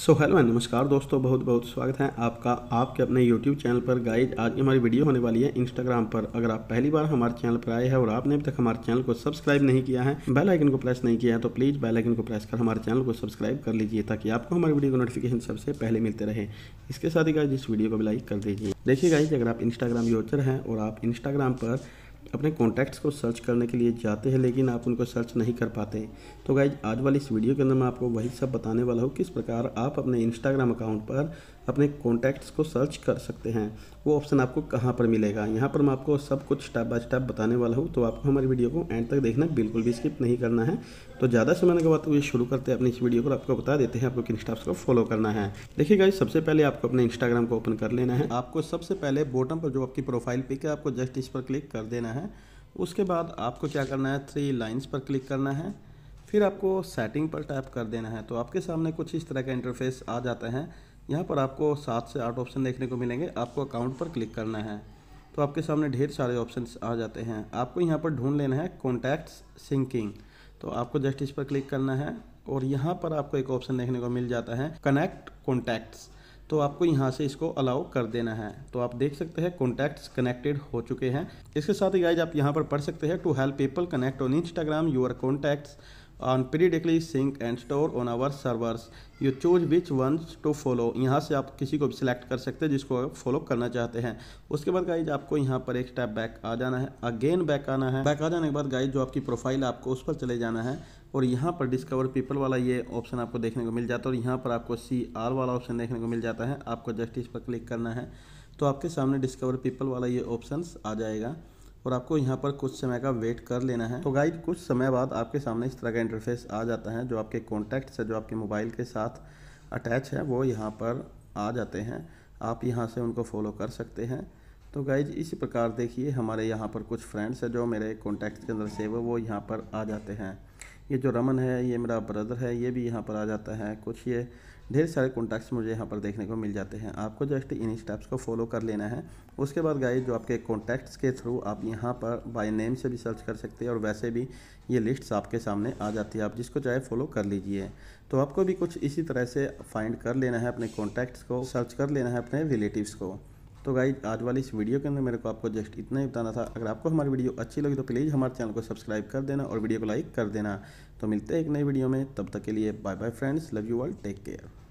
so hello and नमस्कार दोस्तों बहुत बहुत स्वागत है आपका आपके अपने यूट्यूब चैनल पर गाइड आज की हमारी वीडियो होने वाली है इंस्टाग्राम पर अगर आप पहली बार हमारे चैनल पर आए हैं और आपने अभी तक हमारे चैनल को सब्सक्राइब नहीं किया है बेल आइकन को प्रेस नहीं किया है तो प्लीज़ बेल आइकन को प्रेस कर हमारे चैनल को सब्सक्राइब कर लीजिए ताकि आपको हमारी वीडियो को नोटिफिकेशन सबसे पहले मिलते रहे इसके साथ ही गाइज इस वीडियो को भी लाइक कर दीजिए देखिए गाइज अगर आप इंस्टाग्राम यूजर हैं और आप इंस्टाग्राम पर अपने कॉन्टैक्ट्स को सर्च करने के लिए जाते हैं लेकिन आप उनको सर्च नहीं कर पाते तो गाइज आज वाली इस वीडियो के अंदर मैं आपको वही सब बताने वाला हूँ किस प्रकार आप अपने इंस्टाग्राम अकाउंट पर अपने कॉन्टैक्ट्स को सर्च कर सकते हैं वो ऑप्शन आपको कहाँ पर मिलेगा यहाँ पर मैं आपको सब कुछ स्टेप बाय स्टेप बताने वाला हूँ तो आपको हमारी वीडियो को एंड तक देखना बिल्कुल भी स्किप नहीं करना है तो ज़्यादा समय के बाद तो ये शुरू करते हैं अपनी इस वीडियो को आपको बता देते हैं आपको किन स्टेप्स को फॉलो करना है देखिए गाइज सबसे पहले आपको अपने इंस्टाग्राम को ओपन कर लेना है आपको सबसे पहले बॉटम पर जो आपकी प्रोफाइल पिक है आपको जस्ट इस पर क्लिक कर देना है करना है उसके बाद आपको क्या करना है थ्री लाइंस पर क्लिक करना है फिर आपको सेटिंग पर टैप कर देना है तो आपके सामने कुछ इस तरह का इंटरफेस आ जाता है यहाँ पर आपको सात से आठ ऑप्शन देखने को मिलेंगे आपको अकाउंट पर क्लिक करना है तो आपके सामने ढेर सारे ऑप्शन आ जाते हैं आपको यहाँ पर ढूंढ लेना है कॉन्टैक्ट सिंकिंग तो आपको जस्ट इस पर क्लिक करना है और यहाँ पर आपको एक ऑप्शन देखने को मिल जाता है कनेक्ट कॉन्टैक्ट्स तो आपको यहाँ से इसको अलाउ कर देना है तो आप देख सकते हैं कॉन्टैक्ट्स कनेक्टेड हो चुके हैं इसके साथ ही गाइज आप यहाँ पर पढ़ सकते हैं to help people connect on Instagram your contacts on periodically sync and store on our servers you choose which one to follow यहाँ से आप किसी को भी सिलेक्ट कर सकते हैं जिसको आप फॉलो करना चाहते हैं उसके बाद गाइज आपको यहाँ पर एक स्टेप बैक आ जाना है अगेन बैक आना है बैक आ जाने के बाद गाइज जो आपकी प्रोफाइल आपको उस पर चले जाना है और यहाँ पर डिस्कवर पीपल वाला ये ऑप्शन आपको देखने को मिल जाता है और यहाँ पर आपको सी आर वाला ऑप्शन देखने को मिल जाता है आपको जस्ट इस पर क्लिक करना है तो आपके सामने डिस्कवर पीपल वाला ये ऑप्शन आ जाएगा और आपको यहाँ पर कुछ समय का वेट कर लेना है तो गाइड कुछ समय बाद आपके सामने इस तरह का इंटरफेस आ जाता है जो आपके कॉन्टैक्ट्स है जो आपके मोबाइल के साथ अटैच है वो यहाँ पर आ जाते हैं आप यहाँ से उनको फॉलो कर सकते हैं तो गाइज इसी प्रकार देखिए हमारे यहाँ पर कुछ फ्रेंड्स हैं जो मेरे कॉन्टैक्ट के अंदर सेव है वो यहाँ पर आ जाते हैं ये जो रमन है ये मेरा ब्रदर है ये भी यहाँ पर आ जाता है कुछ ये ढेर सारे कॉन्टैक्ट्स मुझे यहाँ पर देखने को मिल जाते हैं आपको जस्ट इन स्टेप्स को फॉलो कर लेना है उसके बाद गाय जो आपके कॉन्टैक्ट्स के थ्रू आप यहाँ पर बाय नेम से भी सर्च कर सकते हैं और वैसे भी ये लिस्ट्स आपके सामने आ जाती है आप जिसको चाहे फॉलो कर लीजिए तो आपको भी कुछ इसी तरह से फाइंड कर लेना है अपने कॉन्टैक्ट्स को सर्च कर लेना है अपने रिलेटिव्स को तो गाइज आज वाली इस वीडियो के अंदर मेरे को आपको जस्ट इतना ही बताना था अगर आपको हमारी वीडियो अच्छी लगी तो प्लीज़ हमारे चैनल को सब्सक्राइब कर देना और वीडियो को लाइक कर देना तो मिलते हैं एक नई वीडियो में तब तक के लिए bye bye friends love you all take care